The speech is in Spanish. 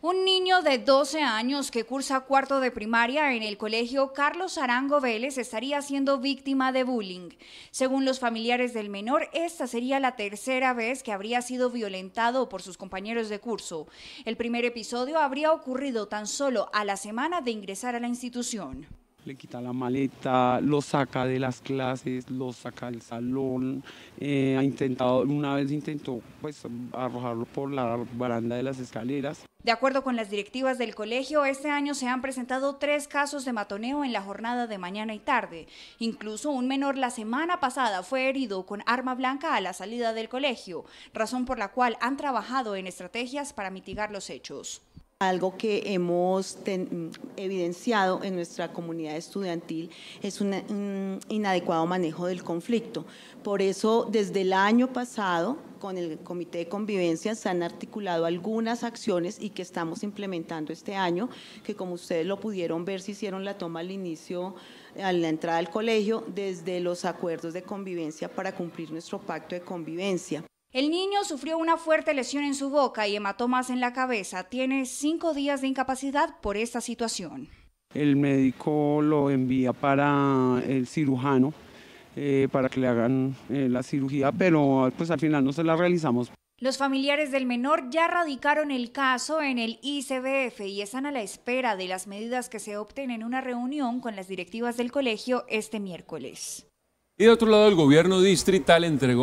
Un niño de 12 años que cursa cuarto de primaria en el colegio Carlos Arango Vélez estaría siendo víctima de bullying. Según los familiares del menor, esta sería la tercera vez que habría sido violentado por sus compañeros de curso. El primer episodio habría ocurrido tan solo a la semana de ingresar a la institución le quita la maleta, lo saca de las clases, lo saca del salón, eh, ha intentado, una vez intentó pues arrojarlo por la baranda de las escaleras. De acuerdo con las directivas del colegio, este año se han presentado tres casos de matoneo en la jornada de mañana y tarde. Incluso un menor la semana pasada fue herido con arma blanca a la salida del colegio, razón por la cual han trabajado en estrategias para mitigar los hechos algo que hemos evidenciado en nuestra comunidad estudiantil es un inadecuado manejo del conflicto. Por eso, desde el año pasado, con el Comité de Convivencia se han articulado algunas acciones y que estamos implementando este año, que como ustedes lo pudieron ver, se hicieron la toma al inicio, a la entrada del colegio, desde los acuerdos de convivencia para cumplir nuestro pacto de convivencia. El niño sufrió una fuerte lesión en su boca y hematomas en la cabeza. Tiene cinco días de incapacidad por esta situación. El médico lo envía para el cirujano eh, para que le hagan eh, la cirugía, pero pues al final no se la realizamos. Los familiares del menor ya radicaron el caso en el ICBF y están a la espera de las medidas que se opten en una reunión con las directivas del colegio este miércoles. Y de otro lado, el gobierno distrital entregó